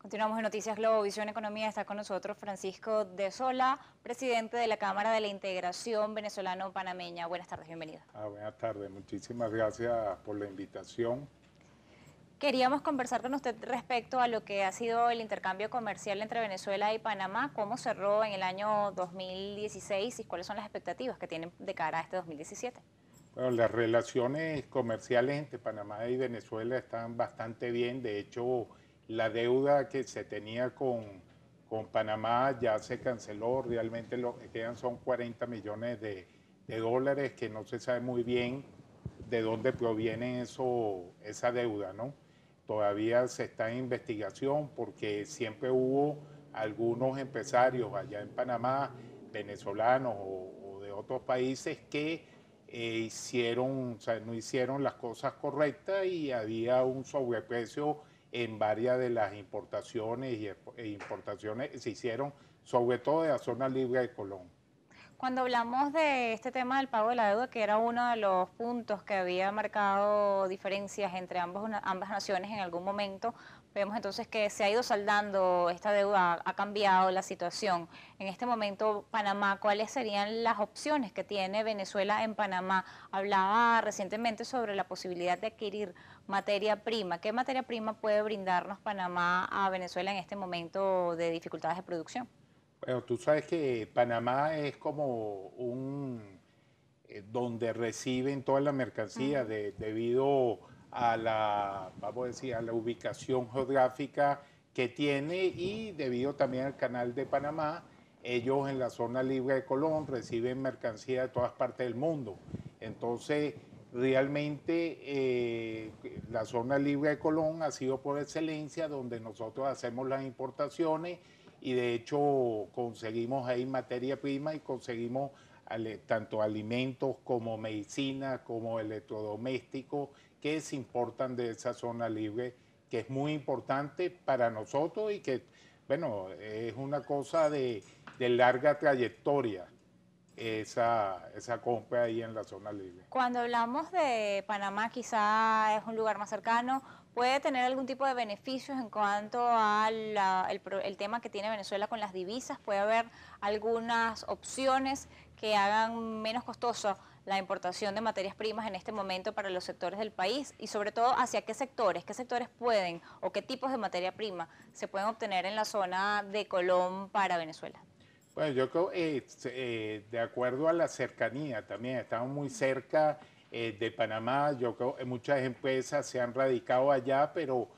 Continuamos en Noticias Globo, Visión Economía. Está con nosotros Francisco de Sola, presidente de la Cámara de la Integración Venezolano-Panameña. Buenas tardes, bienvenido. Ah, buenas tardes, muchísimas gracias por la invitación. Queríamos conversar con usted respecto a lo que ha sido el intercambio comercial entre Venezuela y Panamá, cómo cerró en el año 2016 y cuáles son las expectativas que tienen de cara a este 2017. Bueno, las relaciones comerciales entre Panamá y Venezuela están bastante bien, de hecho la deuda que se tenía con, con Panamá ya se canceló, realmente lo que quedan son 40 millones de, dólares que no se sabe muy bien de dónde proviene eso, esa deuda, ¿no? Todavía se está en investigación porque siempre hubo algunos empresarios allá en Panamá, venezolanos o, de otros países, que eh, hicieron, no hicieron las cosas correctas y había un sobreprecio en varias de las importaciones y, e, e importaciones se hicieron, sobre todo de la zona libre de Colón. Cuando hablamos de este tema del pago de la deuda, que era uno de los puntos que había marcado diferencias entre ambas naciones en algún momento, vemos entonces que se ha ido saldando esta deuda, ha cambiado la situación. En este momento, Panamá, ¿cuáles serían las opciones que tiene Venezuela en Panamá? Hablaba recientemente sobre la posibilidad de adquirir materia prima. ¿Qué materia prima puede brindarnos Panamá a Venezuela en este momento de dificultades de producción? Bueno, tú sabes que Panamá es como un eh, donde reciben toda la mercancía debido a la, vamos a decir, a la ubicación geográfica que tiene y debido también al canal de Panamá, ellos en la zona libre de Colón reciben mercancía de todas partes del mundo. Entonces, realmente eh, la zona libre de Colón ha sido por excelencia donde nosotros hacemos las importaciones y de hecho conseguimos ahí materia prima y conseguimos tanto alimentos como medicina, como electrodomésticos que se importan de esa zona libre, que es muy importante para nosotros y que, bueno, es una cosa de, de larga trayectoria esa, esa compra ahí en la zona libre. Cuando hablamos de Panamá, quizá es un lugar más cercano, ¿puede tener algún tipo de beneficios en cuanto al el, tema que tiene Venezuela con las divisas? ¿Puede haber algunas opciones que hagan menos costosa la importación de materias primas en este momento para los sectores del país y sobre todo hacia qué sectores, qué sectores pueden o qué tipos de materia prima se pueden obtener en la zona de Colón para Venezuela? Bueno, yo creo, eh, eh, de acuerdo a la cercanía también, estamos muy cerca eh, de Panamá, yo creo que eh, muchas empresas se han radicado allá, pero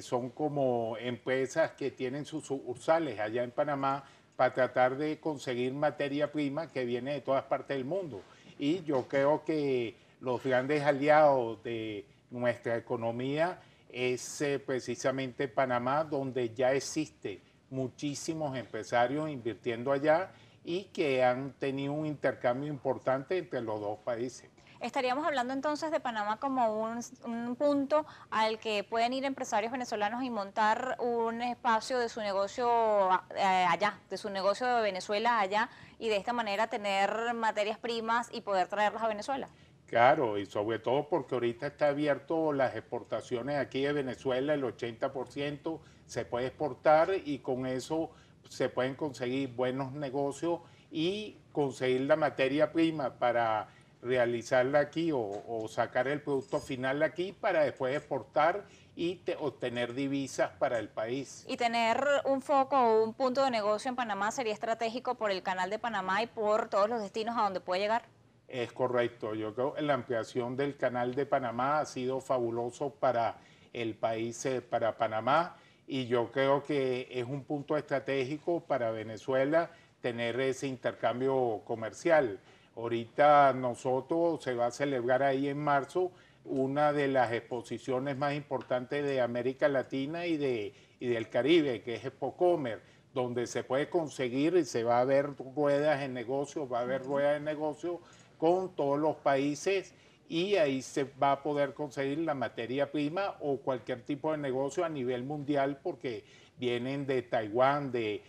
son como empresas que tienen sus sucursales allá en Panamá para tratar de conseguir materia prima que viene de todas partes del mundo. Y yo creo que los grandes aliados de nuestra economía es precisamente Panamá, donde ya existe muchísimos empresarios invirtiendo allá y que han tenido un intercambio importante entre los dos países. Estaríamos hablando entonces de Panamá como un, punto al que pueden ir empresarios venezolanos y montar un espacio de su negocio eh, allá, de su negocio de Venezuela allá, y de esta manera tener materias primas y poder traerlas a Venezuela. Claro, y sobre todo porque ahorita está abierto las exportaciones aquí de Venezuela, el 80% se puede exportar y con eso se pueden conseguir buenos negocios y conseguir la materia prima para realizarla aquí o, sacar el producto final aquí para después exportar y obtener divisas para el país. Y tener un foco o un punto de negocio en Panamá sería estratégico por el canal de Panamá y por todos los destinos a donde puede llegar. Es correcto. Yo creo que la ampliación del canal de Panamá ha sido fabuloso para el país, eh, para Panamá, y yo creo que es un punto estratégico para Venezuela tener ese intercambio comercial. Ahorita nosotros se va a celebrar ahí en marzo una de las exposiciones más importantes de América Latina y, de, del Caribe, que es Expocomer, donde se puede conseguir y se va a ver ruedas en negocios, va a haber ruedas en negocios con todos los países y ahí se va a poder conseguir la materia prima o cualquier tipo de negocio a nivel mundial porque vienen de Taiwán, de,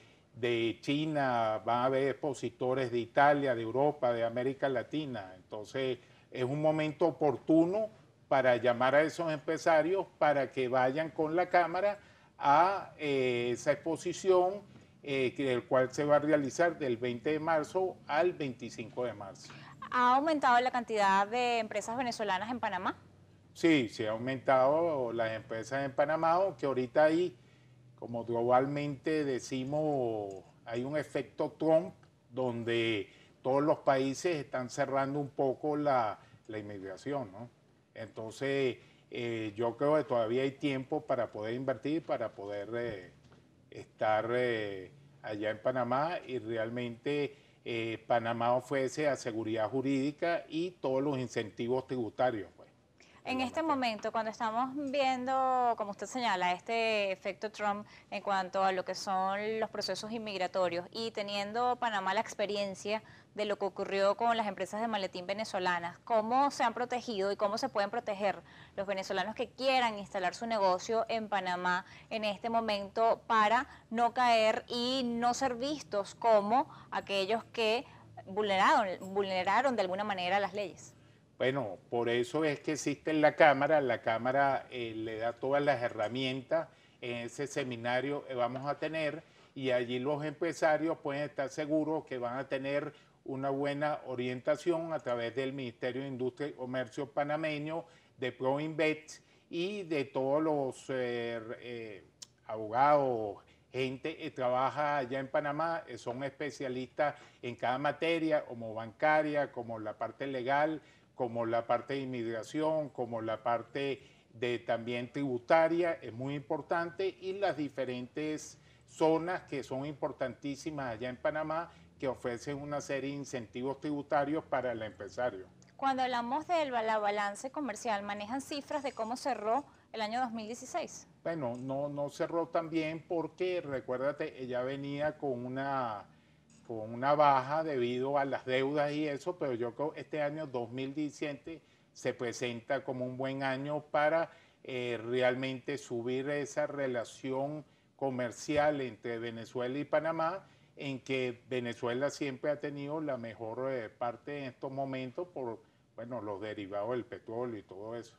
China, van a haber expositores de Italia, de Europa, de América Latina. Entonces es un momento oportuno para llamar a esos empresarios para que vayan con la cámara a eh, esa exposición, eh, que el cual se va a realizar del 20 de marzo al 25 de marzo. ¿Ha aumentado la cantidad de empresas venezolanas en Panamá? Sí, sí ha aumentado las empresas en Panamá, aunque ahorita ahí, como globalmente decimos, hay un efecto Trump, donde todos los países están cerrando un poco la, inmigración, Entonces, eh, yo creo que todavía hay tiempo para poder invertir, para poder eh, estar eh, allá en Panamá y realmente eh, Panamá ofrece a seguridad jurídica y todos los incentivos tributarios. En este momento, cuando estamos viendo, como usted señala, este efecto Trump en cuanto a lo que son los procesos inmigratorios y teniendo Panamá la experiencia de lo que ocurrió con las empresas de maletín venezolanas, cómo se han protegido y cómo se pueden proteger los venezolanos que quieran instalar su negocio en Panamá en este momento para no caer y no ser vistos como aquellos que vulneraron, vulneraron de alguna manera las leyes. Bueno, por eso es que existe la Cámara, la Cámara eh, le da todas las herramientas en ese seminario que eh, vamos a tener y allí los empresarios pueden estar seguros que van a tener una buena orientación a través del Ministerio de Industria y Comercio panameño, de ProInvest y de todos los eh, abogados, gente que trabaja allá en Panamá, son especialistas en cada materia, como bancaria, como la parte legal, como la parte de inmigración, como la parte de también tributaria, es muy importante, y las diferentes zonas que son importantísimas allá en Panamá, que ofrecen una serie de incentivos tributarios para el empresario. Cuando hablamos del la balance comercial, ¿manejan cifras de cómo cerró el año 2016? Bueno, no, no cerró tan bien porque, recuérdate, ella venía con una con una baja debido a las deudas y eso, pero yo creo que este año 2017 se presenta como un buen año para eh, realmente subir esa relación comercial entre Venezuela y Panamá, en que Venezuela siempre ha tenido la mejor eh, parte en estos momentos por bueno, los derivados del petróleo y todo eso.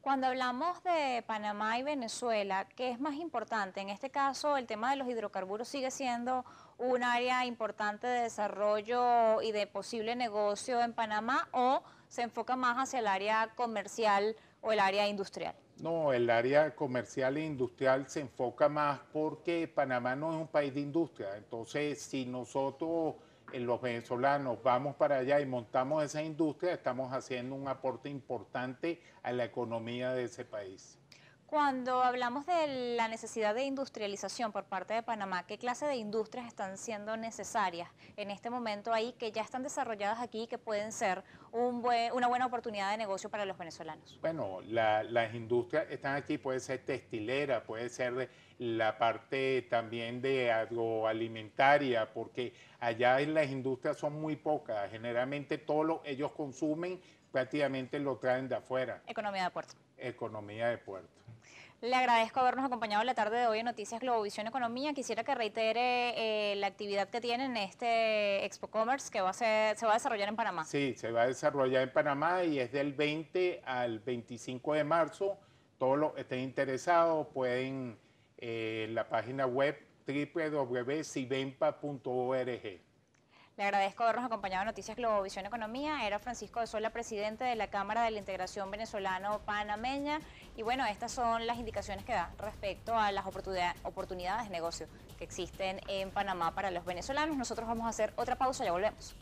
Cuando hablamos de Panamá y Venezuela, ¿qué es más importante? En este caso, el tema de los hidrocarburos sigue siendo un área importante de desarrollo y de posible negocio en Panamá o se enfoca más hacia el área comercial o el área industrial? No, el área comercial e industrial se enfoca más porque Panamá no es un país de industria. Entonces, si nosotros, eh, los venezolanos, vamos para allá y montamos esa industria, estamos haciendo un aporte importante a la economía de ese país. Cuando hablamos de la necesidad de industrialización por parte de Panamá, ¿qué clase de industrias están siendo necesarias en este momento ahí que ya están desarrolladas aquí y que pueden ser un una buena oportunidad de negocio para los venezolanos? Bueno, las industrias están aquí, puede ser textilera, puede ser la parte también de agroalimentaria, porque allá en las industrias son muy pocas, generalmente todo lo ellos consumen prácticamente lo traen de afuera. Economía de puerto. Economía de puerto. Le agradezco habernos acompañado la tarde de hoy en Noticias Globovisión Economía. Quisiera que reitere eh, la actividad que tienen en este Expo Commerce que va a se va a desarrollar en Panamá. Sí, se va a desarrollar en Panamá y es del 20 al 25 de marzo. Todos los que estén interesados pueden eh, la página web www.sibempa.org. Le agradezco habernos acompañado en Noticias Globovisión Economía. Era Francisco de Sola, presidente de la Cámara de la Integración Venezolano-Panameña. Y bueno, estas son las indicaciones que da respecto a las oportunidades de negocio que existen en Panamá para los venezolanos. Nosotros vamos a hacer otra pausa, ya volvemos.